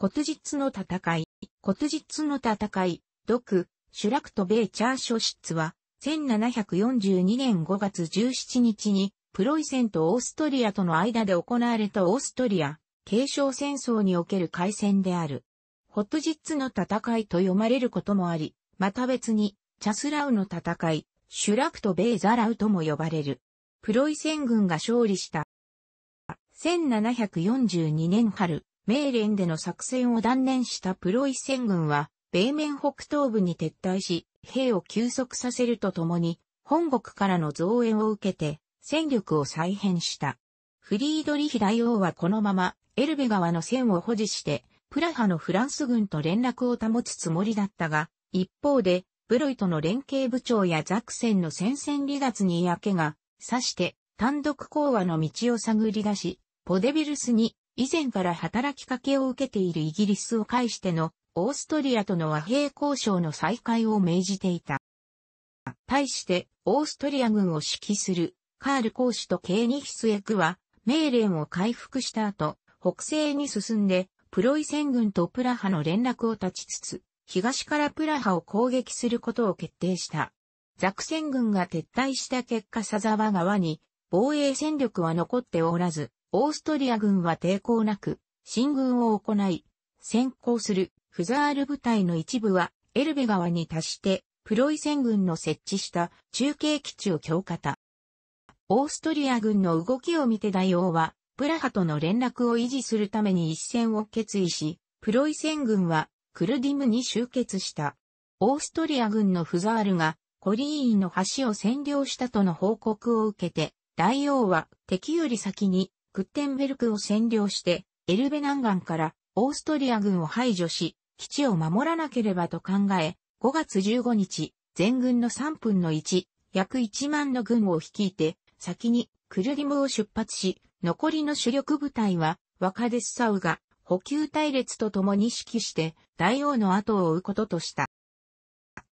骨実の戦い、骨実の戦い、独、シュラクト・ベイ・チャー書室は、1742年5月17日に、プロイセンとオーストリアとの間で行われたオーストリア、継承戦争における海戦である。ホットの戦いと読まれることもあり、また別に、チャスラウの戦い、シュラクト・ベイ・ザラウとも呼ばれる。プロイセン軍が勝利した。1742年春、メーレンでの作戦を断念したプロイセン軍は、米面北東部に撤退し、兵を休息させるとともに、本国からの増援を受けて、戦力を再編した。フリードリヒ大王はこのまま、エルベ川の線を保持して、プラハのフランス軍と連絡を保つつもりだったが、一方で、ブロイとの連携部長やザクセンの戦線離脱に嫌気が、さして、単独講和の道を探り出し、ポデビルスに以前から働きかけを受けているイギリスを介してのオーストリアとの和平交渉の再開を命じていた。対して、オーストリア軍を指揮するカール公使とケーニヒスは、命令を回復した後、北西に進んで、プロイセン軍とプラハの連絡を断ちつつ、東からプラハを攻撃することを決定した。ザクセン軍が撤退した結果サザワ川に防衛戦力は残っておらず、オーストリア軍は抵抗なく、進軍を行い、先行するフザール部隊の一部はエルベ川に達して、プロイセン軍の設置した中継基地を強化た。オーストリア軍の動きを見て大王は、プラハとの連絡を維持するために一戦を決意し、プロイセン軍はクルディムに集結した。オーストリア軍のフザールがコリーンの橋を占領したとの報告を受けて、大王は敵より先にグッテンベルクを占領して、エルベ南岸からオーストリア軍を排除し、基地を守らなければと考え、5月15日、全軍の3分の1、約1万の軍を率いて、先にクルリムを出発し、残りの主力部隊は、ワカデスサウが補給隊列と共に指揮して、大王の後を追うこととした。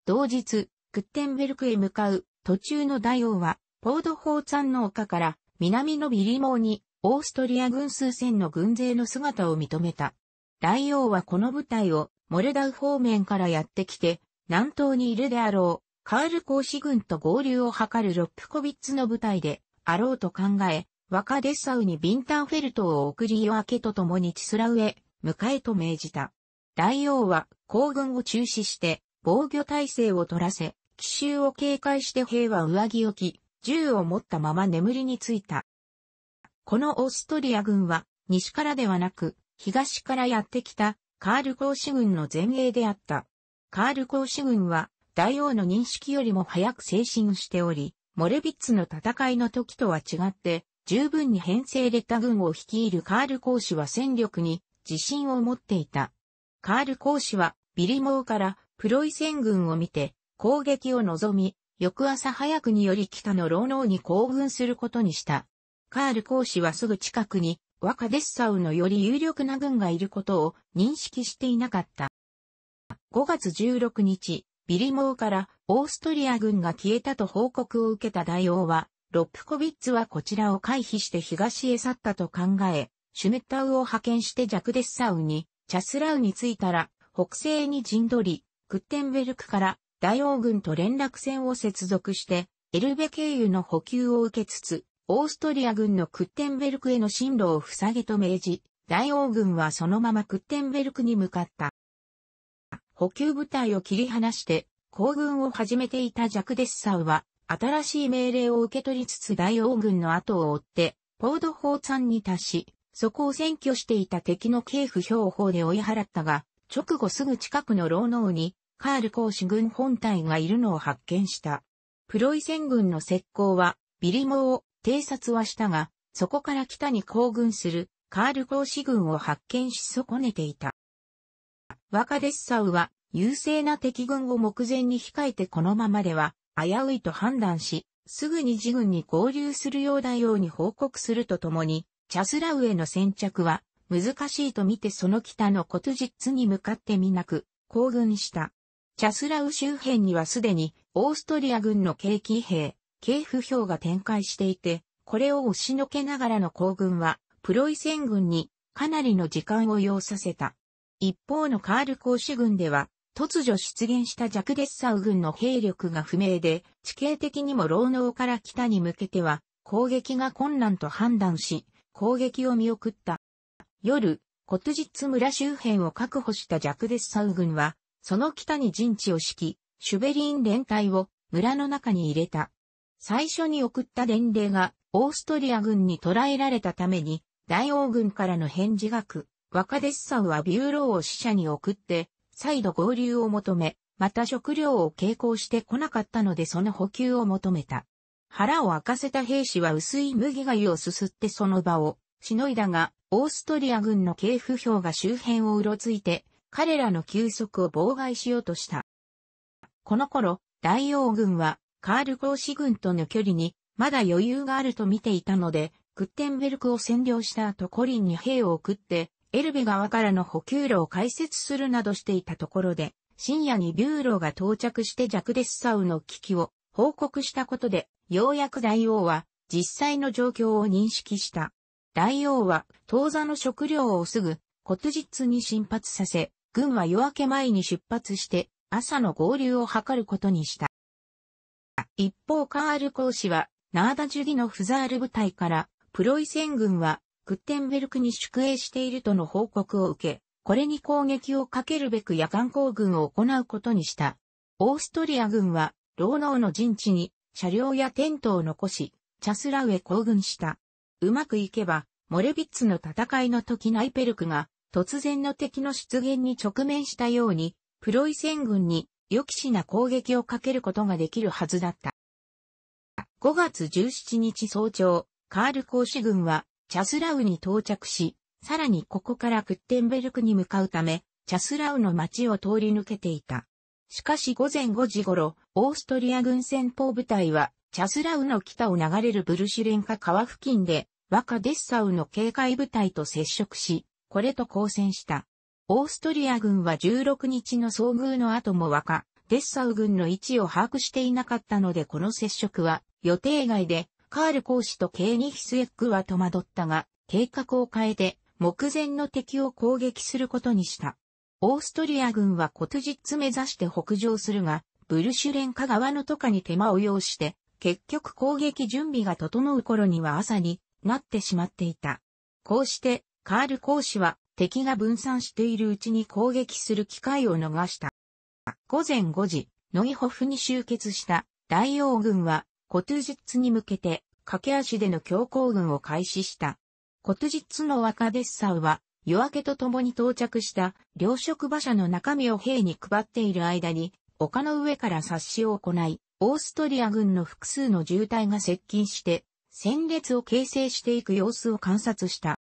同日、クッテンベルクへ向かう途中の大王は、ポードホーツァンの丘から南のビリモーにオーストリア軍数千の軍勢の姿を認めた。大王はこの部隊をモルダウ方面からやってきて、南東にいるであろう、カール公使軍と合流を図るロップコビッツの部隊で、あろうと考え、若デッサウにビンタンフェルトを送り夜明けとともにチスラウへ、迎えと命じた。大王は、行軍を中止して、防御態勢を取らせ、奇襲を警戒して兵は上着を着、銃を持ったまま眠りについた。このオーストリア軍は、西からではなく、東からやってきた、カール公使軍の前衛であった。カール公使軍は、大王の認識よりも早く精神しており、モレビッツの戦いの時とは違って、十分に編成れた軍を率いるカール公使は戦力に自信を持っていた。カール公使は、ビリモーからプロイセン軍を見て、攻撃を望み、翌朝早くにより北の老農に行軍することにした。カール公使はすぐ近くに、カデッサウのより有力な軍がいることを認識していなかった。5月16日、ビリモーからオーストリア軍が消えたと報告を受けた大王は、ロップコビッツはこちらを回避して東へ去ったと考え、シュメッタウを派遣してジャクデッサウに、チャスラウに着いたら、北西に陣取り、クッテンベルクから大王軍と連絡船を接続して、エルベ経由の補給を受けつつ、オーストリア軍のクッテンベルクへの進路を塞げと命じ、大王軍はそのままクッテンベルクに向かった。補給部隊を切り離して、行軍を始めていたジャクデッサウは、新しい命令を受け取りつつ大王軍の後を追って、ポード法ンに達し、そこを占拠していた敵の警府標法で追い払ったが、直後すぐ近くの牢能に、カール公使軍本隊がいるのを発見した。プロイセン軍の石膏は、ビリモを偵察はしたが、そこから北に行軍するカール公使軍を発見し損ねていた。ワカデッサウは優勢な敵軍を目前に控えてこのままでは危ういと判断し、すぐに自軍に合流するようだように報告するとともに、チャスラウへの先着は難しいと見てその北のコトジッツに向かってみなく、行軍した。チャスラウ周辺にはすでにオーストリア軍の軽騎兵、系譜表が展開していて、これを押しのけながらの行軍は、プロイセン軍にかなりの時間を要させた。一方のカール公主軍では、突如出現したジャクデッサウ軍の兵力が不明で、地形的にも老能から北に向けては、攻撃が困難と判断し、攻撃を見送った。夜、コトジッツ村周辺を確保したジャクデッサウ軍は、その北に陣地を敷き、シュベリーン連隊を村の中に入れた。最初に送った伝令がオーストリア軍に捕らえられたために、大王軍からの返事額。若デッさんはビューローを死者に送って、再度合流を求め、また食料を傾向してこなかったのでその補給を求めた。腹を明かせた兵士は薄い麦粥をすすってその場をしのいだが、オーストリア軍の警負表が周辺をうろついて、彼らの休息を妨害しようとした。この頃、大王軍はカール公使軍との距離に、まだ余裕があると見ていたので、クッテンベルクを占領した後コリンに兵を送って、エルベ側からの補給路を開設するなどしていたところで、深夜にビューローが到着してジャクデスサウの危機を報告したことで、ようやく大王は実際の状況を認識した。大王は当座の食料をすぐ、骨日に進発させ、軍は夜明け前に出発して、朝の合流を図ることにした。一方カール公使は、ナーダジュディのフザール部隊から、プロイセン軍は、クッテンベルクに宿営しているとの報告を受け、これに攻撃をかけるべく夜間行軍を行うことにした。オーストリア軍は、労農の陣地に、車両やテントを残し、チャスラウへ行軍した。うまくいけば、モレビッツの戦いの時ナイペルクが、突然の敵の出現に直面したように、プロイセン軍に予期しな攻撃をかけることができるはずだった。5月17日早朝、カール公使軍はチャスラウに到着し、さらにここからクッテンベルクに向かうため、チャスラウの町を通り抜けていた。しかし午前5時頃、オーストリア軍戦法部隊は、チャスラウの北を流れるブルシュレンカ川付近で、ワカデッサウの警戒部隊と接触し、これと交戦した。オーストリア軍は16日の遭遇の後も若、デッサウ軍の位置を把握していなかったのでこの接触は予定外で、カール公使とケーニヒスエッグは戸惑ったが、計画を変えて、目前の敵を攻撃することにした。オーストリア軍はコトジッツ目指して北上するが、ブルシュレンカ側のとかに手間を要して、結局攻撃準備が整う頃には朝になってしまっていた。こうして、カール公使は敵が分散しているうちに攻撃する機会を逃した。午前5時、ノイホフに集結した大王軍はコトゥジッツに向けて駆け足での強行軍を開始した。コトゥジッツの若デッサウは夜明けと共に到着した両職馬車の中身を兵に配っている間に丘の上から察しを行い、オーストリア軍の複数の渋滞が接近して、戦列を形成していく様子を観察した。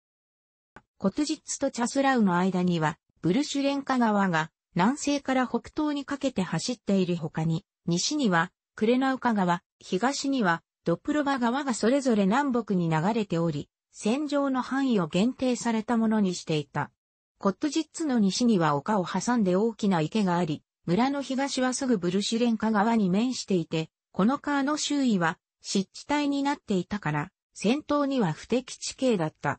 コツジッツとチャスラウの間には、ブルシュレンカ川が南西から北東にかけて走っている他に、西にはクレナウカ川、東にはドプロバ川がそれぞれ南北に流れており、戦場の範囲を限定されたものにしていた。コットジッツの西には丘を挟んで大きな池があり、村の東はすぐブルシュレンカ川に面していて、この川の周囲は湿地帯になっていたから、戦闘には不適地形だった。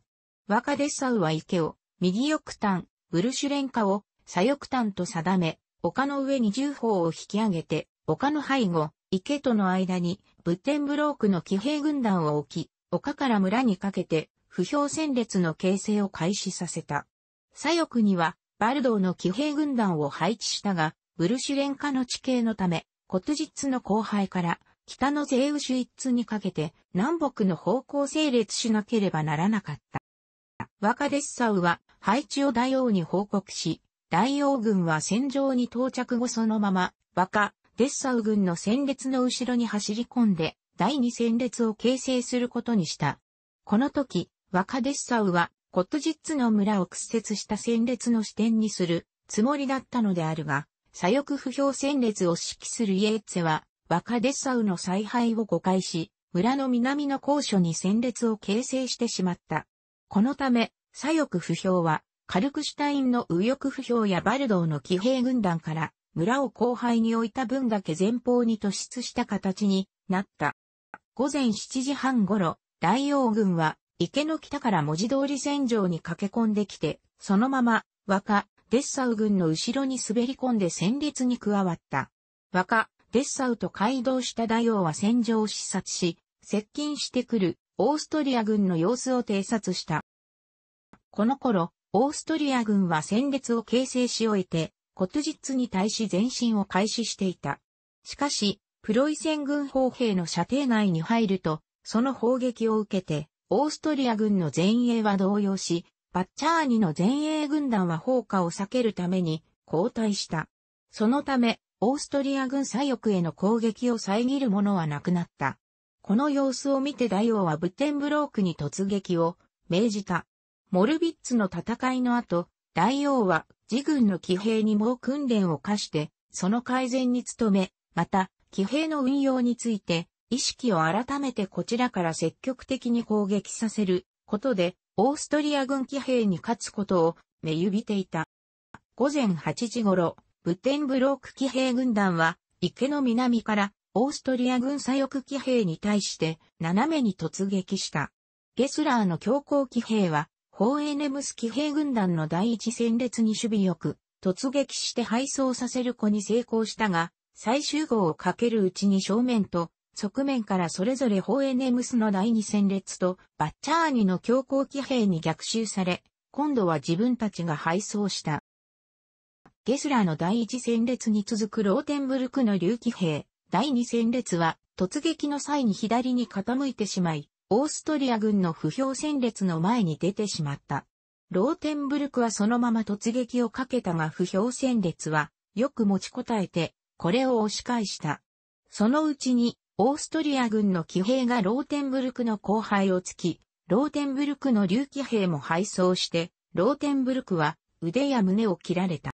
若デッサウは池を、右翼端、ウルシュレンカを、左翼端と定め、丘の上に重砲を引き上げて、丘の背後、池との間に、ブッテンブロークの騎兵軍団を置き、丘から村にかけて、不評戦列の形成を開始させた。左翼には、バルドーの騎兵軍団を配置したが、ブルシュレンカの地形のため、コトジッツの後輩から、北のゼウシュイッツにかけて、南北の方向整列しなければならなかった。若デッサウは配置を大王に報告し、大王軍は戦場に到着後そのまま、若デッサウ軍の戦列の後ろに走り込んで、第二戦列を形成することにした。この時、若デッサウは、コットジッツの村を屈折した戦列の視点にするつもりだったのであるが、左翼不評戦列を指揮するイエーツェは、若デッサウの采配を誤解し、村の南の高所に戦列を形成してしまった。このため、左翼不評は、カルクシュタインの右翼不評やバルドーの騎兵軍団から、村を後輩に置いた分だけ前方に突出した形になった。午前7時半頃、大王軍は、池の北から文字通り戦場に駆け込んできて、そのまま、若、デッサウ軍の後ろに滑り込んで戦列に加わった。若、デッサウと街道した大王は戦場を視察し、接近してくるオーストリア軍の様子を偵察した。この頃、オーストリア軍は戦列を形成し終えて、コトジッツに対し前進を開始していた。しかし、プロイセン軍砲兵の射程内に入ると、その砲撃を受けて、オーストリア軍の前衛は動揺し、バッチャーニの前衛軍団は砲火を避けるために後退した。そのため、オーストリア軍左翼への攻撃を遮るものはなくなった。この様子を見て大王はブテンブロークに突撃を命じた。モルビッツの戦いの後、大王は自軍の騎兵にも訓練を課して、その改善に努め、また、騎兵の運用について、意識を改めてこちらから積極的に攻撃させることで、オーストリア軍騎兵に勝つことを目指ていた。午前8時頃、ブテンブローク騎兵軍団は、池の南からオーストリア軍左翼騎兵に対して斜めに突撃した。ゲスラーの強行騎兵は、ホーエネムス騎兵軍団の第一戦列に守備よく、突撃して敗走させる子に成功したが、最終号をかけるうちに正面と、側面からそれぞれホーエネムスの第二戦列と、バッチャーニの強行騎兵に逆襲され、今度は自分たちが敗走した。ゲスラーの第一戦列に続くローテンブルクの竜騎兵、第2戦列は突撃の際に左に傾いてしまい、オーストリア軍の不評戦列の前に出てしまった。ローテンブルクはそのまま突撃をかけたが不評戦列はよく持ちこたえて、これを押し返した。そのうちに、オーストリア軍の騎兵がローテンブルクの後輩を突き、ローテンブルクの竜騎兵も敗走して、ローテンブルクは腕や胸を切られた。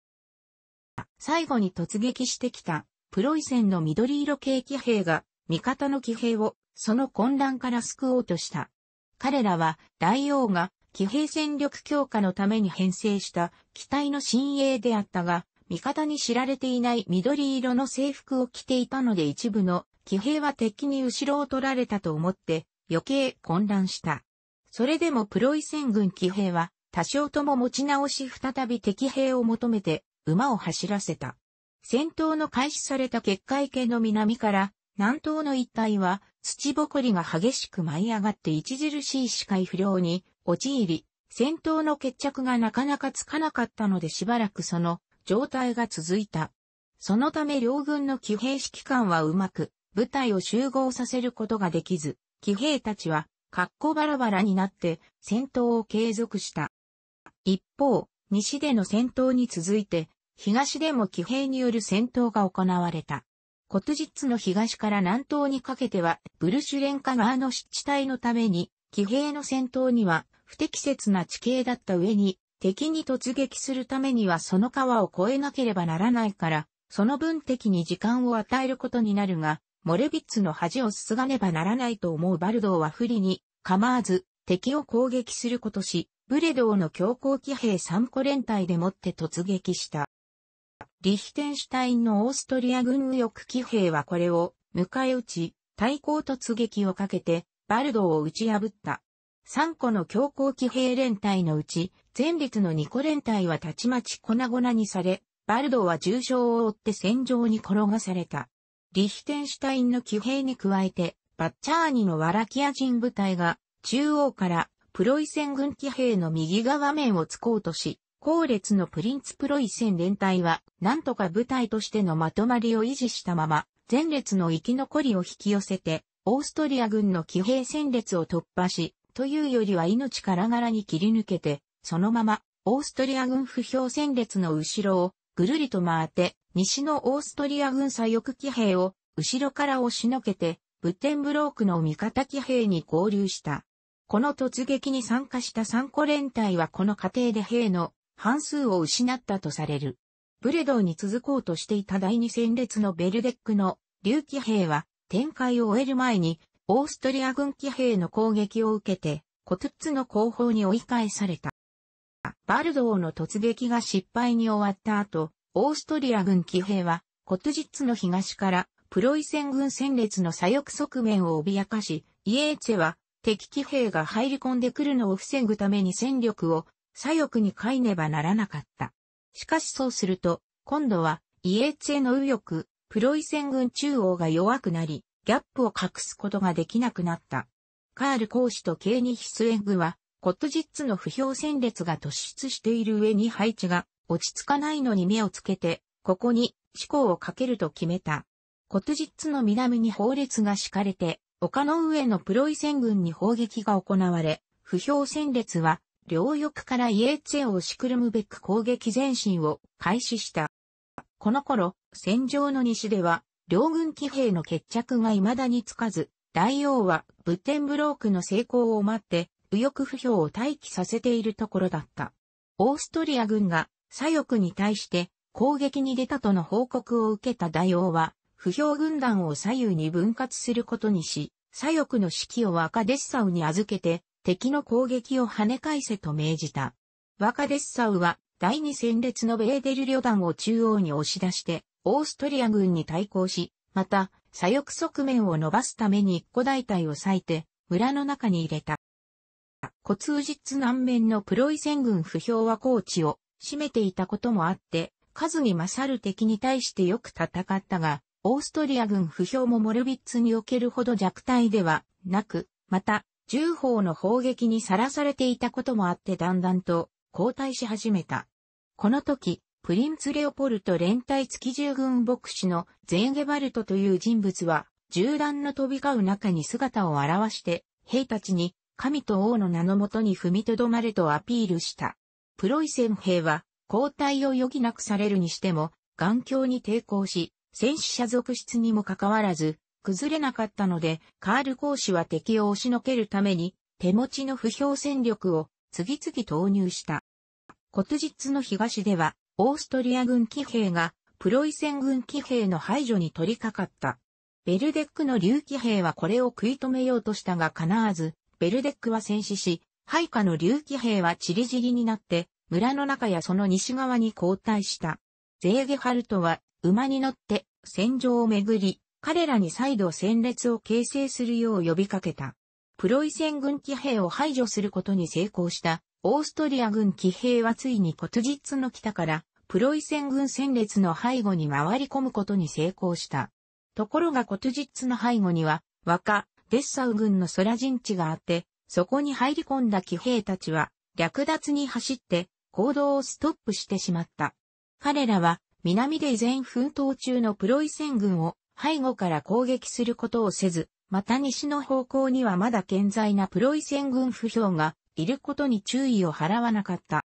最後に突撃してきたプロイセンの緑色系騎兵が、味方の騎兵を、その混乱から救おうとした。彼らは、大王が、騎兵戦力強化のために編成した機体の新鋭であったが、味方に知られていない緑色の制服を着ていたので一部の騎兵は敵に後ろを取られたと思って余計混乱した。それでもプロイセン軍騎兵は多少とも持ち直し再び敵兵を求めて馬を走らせた。戦闘の開始された結界系の南から南東の一帯は土ぼこりが激しく舞い上がって著しい視界不良に陥り、戦闘の決着がなかなかつかなかったのでしばらくその状態が続いた。そのため両軍の騎兵指揮官はうまく部隊を集合させることができず、騎兵たちは格好バラバラになって戦闘を継続した。一方、西での戦闘に続いて東でも騎兵による戦闘が行われた。コトジッツの東から南東にかけては、ブルシュレンカ側の湿地帯のために、騎兵の戦闘には不適切な地形だった上に、敵に突撃するためにはその川を越えなければならないから、その分敵に時間を与えることになるが、モレビッツの恥をすすがねばならないと思うバルドーは不利に、構わず、敵を攻撃することし、ブレドーの強行騎兵3個連隊でもって突撃した。リヒテンシュタインのオーストリア軍右翼騎兵はこれを迎え撃ち、対抗突撃をかけてバルドを打ち破った。三個の強行騎兵連隊のうち、前列の二個連隊はたちまち粉々にされ、バルドは重傷を負って戦場に転がされた。リヒテンシュタインの騎兵に加えて、バッチャーニのワラキア人部隊が中央からプロイセン軍騎兵の右側面を突こうとし、後列のプリンツプロイセン連隊は、なんとか部隊としてのまとまりを維持したまま、前列の生き残りを引き寄せて、オーストリア軍の騎兵戦列を突破し、というよりは命からがらに切り抜けて、そのまま、オーストリア軍不評戦列の後ろを、ぐるりと回って、西のオーストリア軍左翼騎兵を、後ろから押しのけて、ブッテンブロークの味方騎兵に合流した。この突撃に参加した三個連隊はこの過程で兵の半数を失ったとされる。ブレドーに続こうとしていた第二戦列のベルデックの竜騎兵は展開を終える前にオーストリア軍騎兵の攻撃を受けてコトゥッツの後方に追い返された。バルドーの突撃が失敗に終わった後、オーストリア軍騎兵はコトゥジッツの東からプロイセン軍戦列の左翼側面を脅かし、イエーチェは敵騎兵が入り込んでくるのを防ぐために戦力を左翼にかいねばならなかった。しかしそうすると、今度は、イエーツへの右翼、プロイセン軍中央が弱くなり、ギャップを隠すことができなくなった。カール公使とケーニヒスエングは、コットジッツの不評戦列が突出している上に配置が落ち着かないのに目をつけて、ここに思考をかけると決めた。コットジッツの南に法列が敷かれて、丘の上のプロイセン軍に砲撃が行われ、不評戦列は両翼からイエーツェを押しくるむべく攻撃前進を開始した。この頃、戦場の西では、両軍騎兵の決着が未だにつかず、大王はブッテンブロークの成功を待って、右翼不評を待機させているところだった。オーストリア軍が左翼に対して攻撃に出たとの報告を受けた大王は、不評軍団を左右に分割することにし、左翼の指揮を赤デッサウに預けて、敵の攻撃を跳ね返せと命じた。ワカデッサウは第二戦列のベーデル旅団を中央に押し出して、オーストリア軍に対抗し、また、左翼側面を伸ばすために一個大隊を割いて、村の中に入れた。古通日南面のプロイセン軍不評は高地を占めていたこともあって、数に勝る敵に対してよく戦ったが、オーストリア軍不評もモルビッツにおけるほど弱体ではなく、また、重砲の砲撃にさらされていたこともあってだんだんと後退し始めた。この時、プリンツ・レオポルト連隊月き従軍牧師のゼンゲバルトという人物は、銃弾の飛び交う中に姿を現して、兵たちに神と王の名のもとに踏みとどまれとアピールした。プロイセン兵は交代を余儀なくされるにしても、眼強に抵抗し、戦死者続出にもかかわらず、崩れなかったので、カール公使は敵を押しのけるために、手持ちの不評戦力を次々投入した。コトジッツの東では、オーストリア軍騎兵が、プロイセン軍騎兵の排除に取り掛かった。ベルデックの竜騎兵はこれを食い止めようとしたが叶わず、ベルデックは戦死し、配下の竜騎兵は散り散りになって、村の中やその西側に後退した。ゼーゲハルトは馬に乗って戦場を巡り、彼らに再度戦列を形成するよう呼びかけた。プロイセン軍騎兵を排除することに成功したオーストリア軍騎兵はついにコトジッツの北からプロイセン軍戦列の背後に回り込むことに成功した。ところがコトジッツの背後には若デッサウ軍の空陣地があって、そこに入り込んだ騎兵たちは略奪に走って行動をストップしてしまった。彼らは南で依然奮闘中のプロイセン軍を背後から攻撃することをせず、また西の方向にはまだ健在なプロイセン軍不評がいることに注意を払わなかった。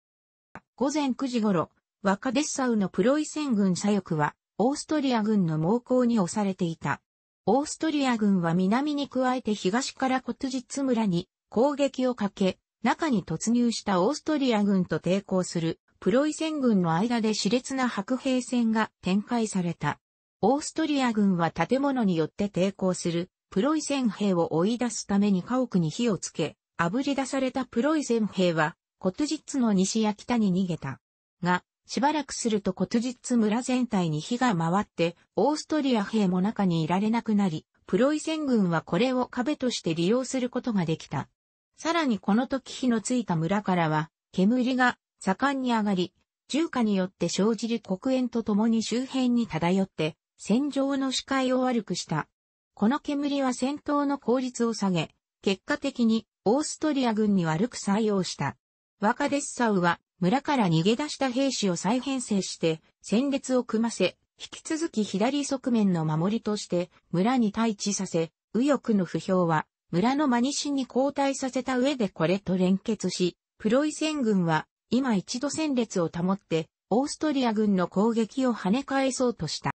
午前9時頃、若デッサウのプロイセン軍左翼は、オーストリア軍の猛攻に押されていた。オーストリア軍は南に加えて東からコツジッツ村に攻撃をかけ、中に突入したオーストリア軍と抵抗するプロイセン軍の間で熾烈な白兵戦が展開された。オーストリア軍は建物によって抵抗するプロイセン兵を追い出すために家屋に火をつけ、炙り出されたプロイセン兵は、コトジッツの西や北に逃げた。が、しばらくするとコトジッツ村全体に火が回って、オーストリア兵も中にいられなくなり、プロイセン軍はこれを壁として利用することができた。さらにこの時火のついた村からは、煙が盛んに上がり、重火によって生じる黒煙とともに周辺に漂って、戦場の視界を悪くした。この煙は戦闘の効率を下げ、結果的にオーストリア軍に悪く採用した。若デッサウは村から逃げ出した兵士を再編成して戦列を組ませ、引き続き左側面の守りとして村に対峙させ、右翼の不評は村の真西に交代させた上でこれと連結し、プロイセン軍は今一度戦列を保ってオーストリア軍の攻撃を跳ね返そうとした。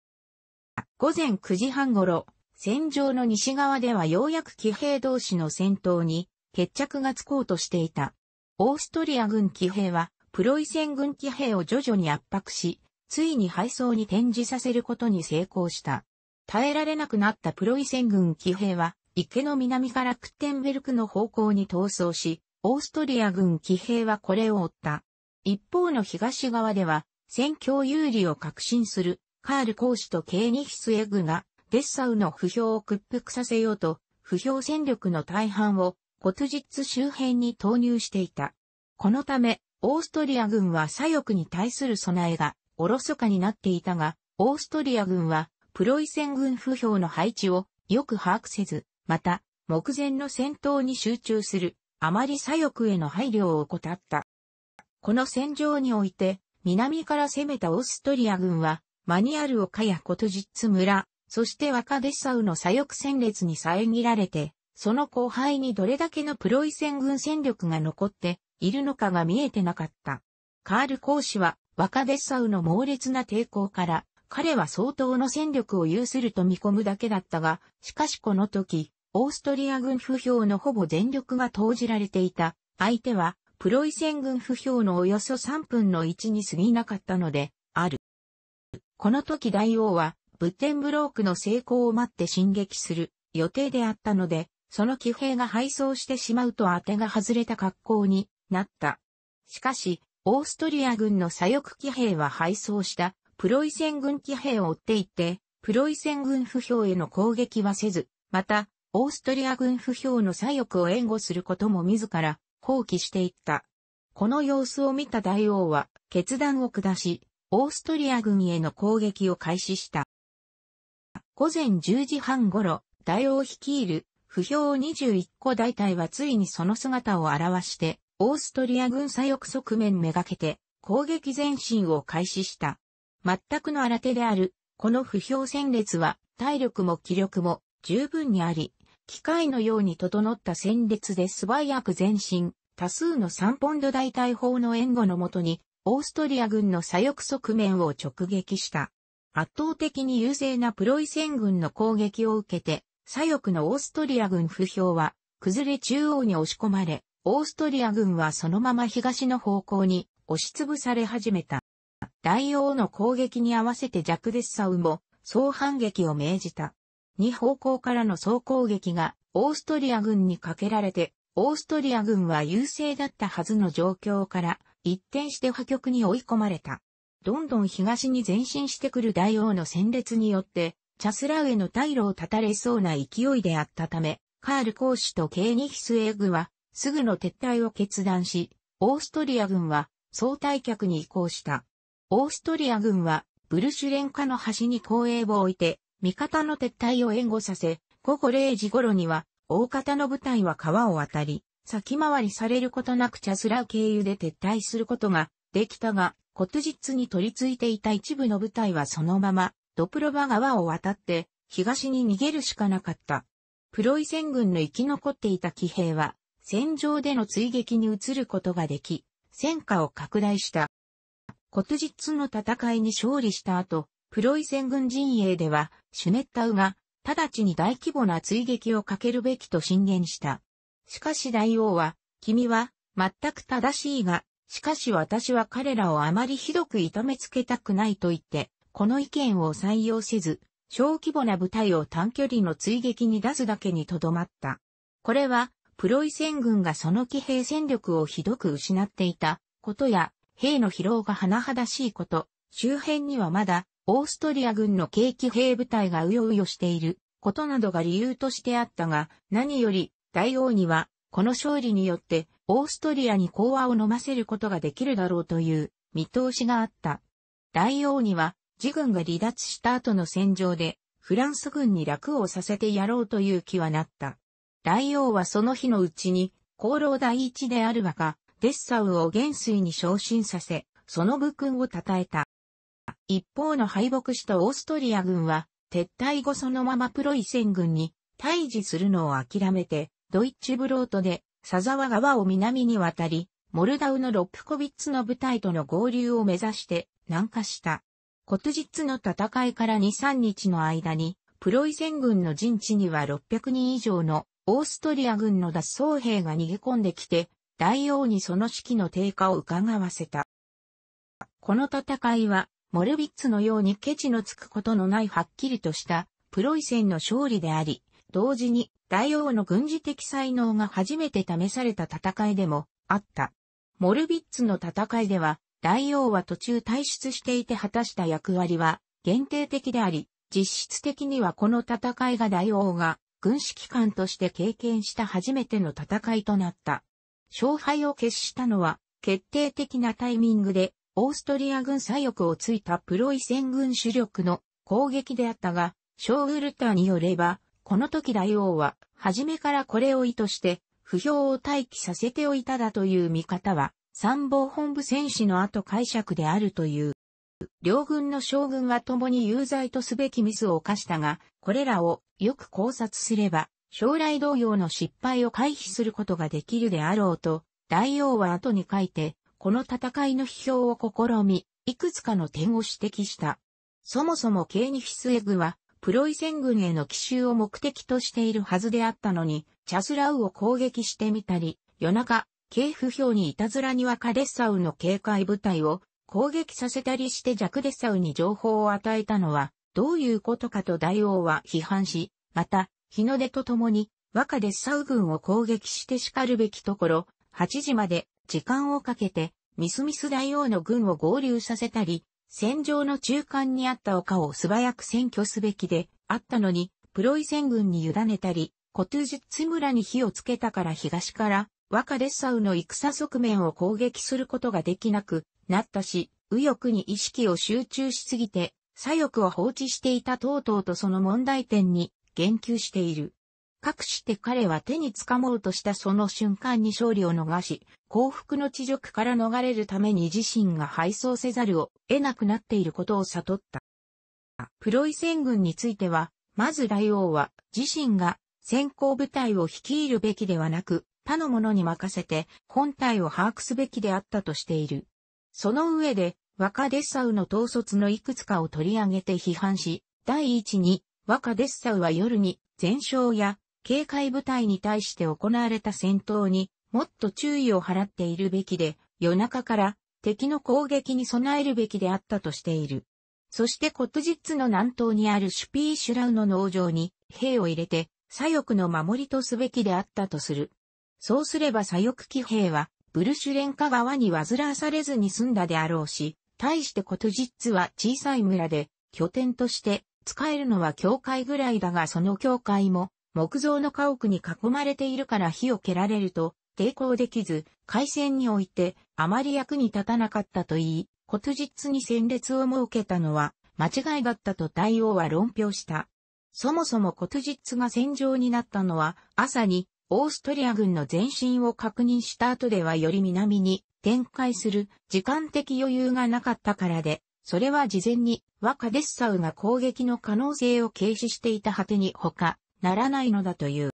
午前9時半頃、戦場の西側ではようやく騎兵同士の戦闘に決着がつこうとしていた。オーストリア軍騎兵はプロイセン軍騎兵を徐々に圧迫し、ついに敗走に転じさせることに成功した。耐えられなくなったプロイセン軍騎兵は池の南からクッテンベルクの方向に逃走し、オーストリア軍騎兵はこれを追った。一方の東側では、戦況有利を確信するカール公使とケーニヒスエグが、デッサウの不評を屈服させようと、不評戦力の大半を、コトジッツ周辺に投入していた。このため、オーストリア軍は左翼に対する備えが、おろそかになっていたが、オーストリア軍は、プロイセン軍不評の配置を、よく把握せず、また、目前の戦闘に集中する、あまり左翼への配慮を怠った。この戦場において、南から攻めたオーストリア軍は、マニアルかやことじつ村、そして若デッサウの左翼戦列に遮られて、その後輩にどれだけのプロイセン軍戦力が残っているのかが見えてなかった。カール公使は若デッサウの猛烈な抵抗から、彼は相当の戦力を有すると見込むだけだったが、しかしこの時、オーストリア軍不評のほぼ全力が投じられていた。相手は、プロイセン軍不評のおよそ3分の1に過ぎなかったので、この時大王は、ブッテンブロークの成功を待って進撃する予定であったので、その騎兵が敗走してしまうと当てが外れた格好になった。しかし、オーストリア軍の左翼騎兵は敗走したプロイセン軍騎兵を追っていて、プロイセン軍不評への攻撃はせず、また、オーストリア軍不評の左翼を援護することも自ら放棄していった。この様子を見た大王は決断を下し、オーストリア軍への攻撃を開始した。午前10時半頃、大王率いる、不評21個大隊はついにその姿を現して、オーストリア軍左翼側面めがけて、攻撃前進を開始した。全くの新手である、この不評戦列は、体力も気力も十分にあり、機械のように整った戦列で素早く前進、多数の3ポンド大隊砲の援護のもとに、オーストリア軍の左翼側面を直撃した。圧倒的に優勢なプロイセン軍の攻撃を受けて、左翼のオーストリア軍不評は、崩れ中央に押し込まれ、オーストリア軍はそのまま東の方向に押しつぶされ始めた。大王の攻撃に合わせてジャクデッサウも総反撃を命じた。二方向からの総攻撃がオーストリア軍にかけられて、オーストリア軍は優勢だったはずの状況から一転して破局に追い込まれた。どんどん東に前進してくる大王の戦列によって、チャスラウへの退路を断たれそうな勢いであったため、カール公主とケーニヒスエーグは、すぐの撤退を決断し、オーストリア軍は総退却に移行した。オーストリア軍は、ブルシュレンカの端に後衛を置いて、味方の撤退を援護させ、午後0時頃には、大方の部隊は川を渡り、先回りされることなくチャスラ経由で撤退することができたが、コトジッツに取り付いていた一部の部隊はそのままドプロバ川を渡って東に逃げるしかなかった。プロイセン軍の生き残っていた騎兵は戦場での追撃に移ることができ、戦火を拡大した。コトジッツの戦いに勝利した後、プロイセン軍陣営ではシュネッタウが直ちに大規模な追撃をかけるべきと進言した。しかし大王は、君は、全く正しいが、しかし私は彼らをあまりひどく痛めつけたくないと言って、この意見を採用せず、小規模な部隊を短距離の追撃に出すだけにとどまった。これは、プロイセン軍がその騎兵戦力をひどく失っていたことや、兵の疲労が甚だしいこと、周辺にはまだ、オーストリア軍の軽騎兵部隊がうようよしていることなどが理由としてあったが、何より、大王には、この勝利によって、オーストリアに講和を飲ませることができるだろうという見通しがあった。大王には、自軍が離脱した後の戦場で、フランス軍に楽をさせてやろうという気はなった。大王はその日のうちに、功労第一であるがか、デッサウを元帥に昇進させ、その武勲を称えた。一方の敗北したオーストリア軍は、撤退後そのままプロイセン軍に対峙するのを諦めて、ドイッチブロートで、サザワ川を南に渡り、モルダウのロップコビッツの部隊との合流を目指して南下した。コトジッツの戦いから2、3日の間に、プロイセン軍の陣地には600人以上のオーストリア軍の脱走兵が逃げ込んできて、大王にその士気の低下を伺わせた。この戦いは、モルビッツのようにケチのつくことのないはっきりとしたプロイセンの勝利であり、同時に大王の軍事的才能が初めて試された戦いでもあった。モルビッツの戦いでは、大王は途中退出していて果たした役割は限定的であり、実質的にはこの戦いが大王が軍指揮官として経験した初めての戦いとなった。勝敗を決したのは決定的なタイミングでオーストリア軍左翼をついたプロイセン軍主力の攻撃であったが、ショーウルターによれば、この時大王は、初めからこれを意図して、不評を待機させておいただという見方は、参謀本部戦士の後解釈であるという。両軍の将軍は共に有罪とすべきミスを犯したが、これらをよく考察すれば、将来同様の失敗を回避することができるであろうと、大王は後に書いて、この戦いの批評を試み、いくつかの点を指摘した。そもそもケーニフィスエグは、プロイセン軍への奇襲を目的としているはずであったのに、チャスラウを攻撃してみたり、夜中、警府表にいたずらにはカデッサウの警戒部隊を攻撃させたりしてジャクデッサウに情報を与えたのは、どういうことかと大王は批判し、また、日の出とともに、若デッサウ軍を攻撃して叱るべきところ、8時まで時間をかけて、ミスミス大王の軍を合流させたり、戦場の中間にあった丘を素早く占拠すべきであったのに、プロイセン軍に委ねたり、コトゥジッツ村に火をつけたから東から若レッサウの戦側面を攻撃することができなくなったし、右翼に意識を集中しすぎて、左翼を放置していた等々とその問題点に言及している。かくして彼は手につかもうとしたその瞬間に勝利を逃し、幸福の地獄から逃れるために自身が敗走せざるを得なくなっていることを悟った。プロイセン軍については、まず大王は自身が先行部隊を率いるべきではなく、他の者に任せて本体を把握すべきであったとしている。その上で、若デッサウの統率のいくつかを取り上げて批判し、第一に、若デッサウは夜に、全勝や警戒部隊に対して行われた戦闘にもっと注意を払っているべきで、夜中から敵の攻撃に備えるべきであったとしている。そしてコトジッツの南東にあるシュピーシュラウの農場に兵を入れて左翼の守りとすべきであったとする。そうすれば左翼騎兵はブルシュレンカ川に煩わされずに済んだであろうし、対してコトジッツは小さい村で拠点として使えるのは教会ぐらいだがその教会も木造の家屋に囲まれているから火を蹴られると抵抗できず、海戦においてあまり役に立たなかったと言い、骨実に戦列を設けたのは間違いだったと大王は論評した。そもそも骨実が戦場になったのは朝にオーストリア軍の前進を確認した後ではより南に展開する時間的余裕がなかったからで、それは事前に若デッサウが攻撃の可能性を軽視していた果てに他、ならないのだという。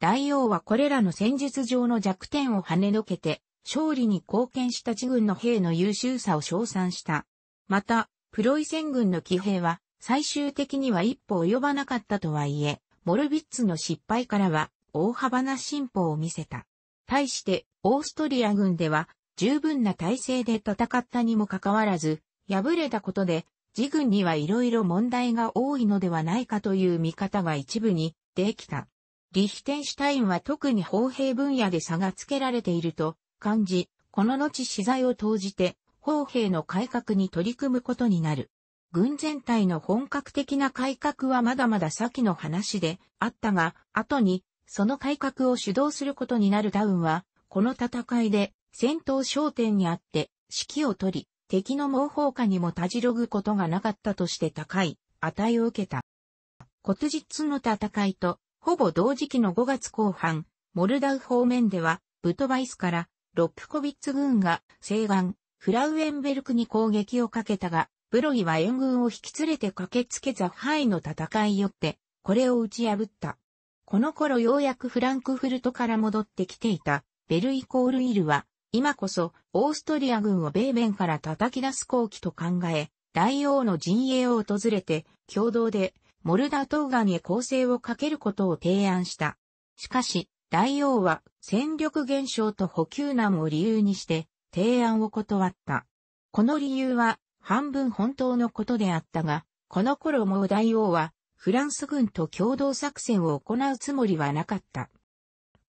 大王はこれらの戦術上の弱点を跳ねのけて、勝利に貢献した地軍の兵の優秀さを称賛した。また、プロイセン軍の騎兵は、最終的には一歩及ばなかったとはいえ、モルビッツの失敗からは、大幅な進歩を見せた。対して、オーストリア軍では、十分な体制で戦ったにもかかわらず、敗れたことで、自軍にはいろいろ問題が多いのではないかという見方が一部にできた。リヒテンシュタインは特に砲兵分野で差がつけられていると感じ、この後資材を投じて、砲兵の改革に取り組むことになる。軍全体の本格的な改革はまだまだ先の話であったが、後に、その改革を主導することになるダウンは、この戦いで戦闘焦点にあって、指揮を取り、敵の猛砲火にもたじろぐことがなかったとして高い値を受けた。骨日の戦いと、ほぼ同時期の5月後半、モルダウ方面では、ブトバイスからロップコビッツ軍が西岸、フラウエンベルクに攻撃をかけたが、ブロイは援軍を引き連れて駆けつけザフハイの戦いよって、これを打ち破った。この頃ようやくフランクフルトから戻ってきていた、ベルイコールイルは、今こそ、オーストリア軍を米面から叩き出す好機と考え、大王の陣営を訪れて、共同で、モルダ東岸へ攻勢をかけることを提案した。しかし、大王は戦力減少と補給難を理由にして提案を断った。この理由は半分本当のことであったが、この頃も大王はフランス軍と共同作戦を行うつもりはなかった。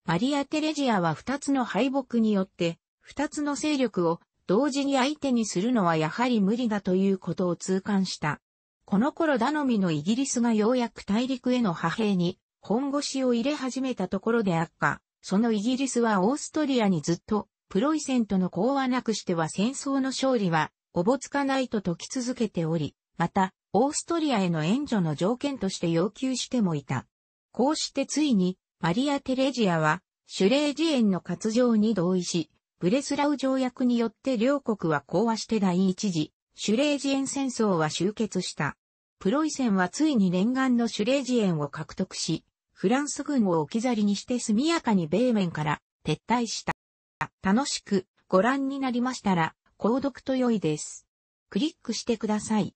マリア・テレジアは二つの敗北によって二つの勢力を同時に相手にするのはやはり無理だということを痛感した。この頃頼みのイギリスがようやく大陸への派兵に本腰を入れ始めたところであった。そのイギリスはオーストリアにずっとプロイセンとの講和なくしては戦争の勝利はおぼつかないと解き続けており、またオーストリアへの援助の条件として要求してもいた。こうしてついにマリア・テレジアはシュレージエンの割上に同意し、ブレスラウ条約によって両国は講和して第一次、シュレージエン戦争は終結した。プロイセンはついに念願のシュレージエンを獲得し、フランス軍を置き去りにして速やかに米面から撤退した。楽しくご覧になりましたら、購読と良いです。クリックしてください。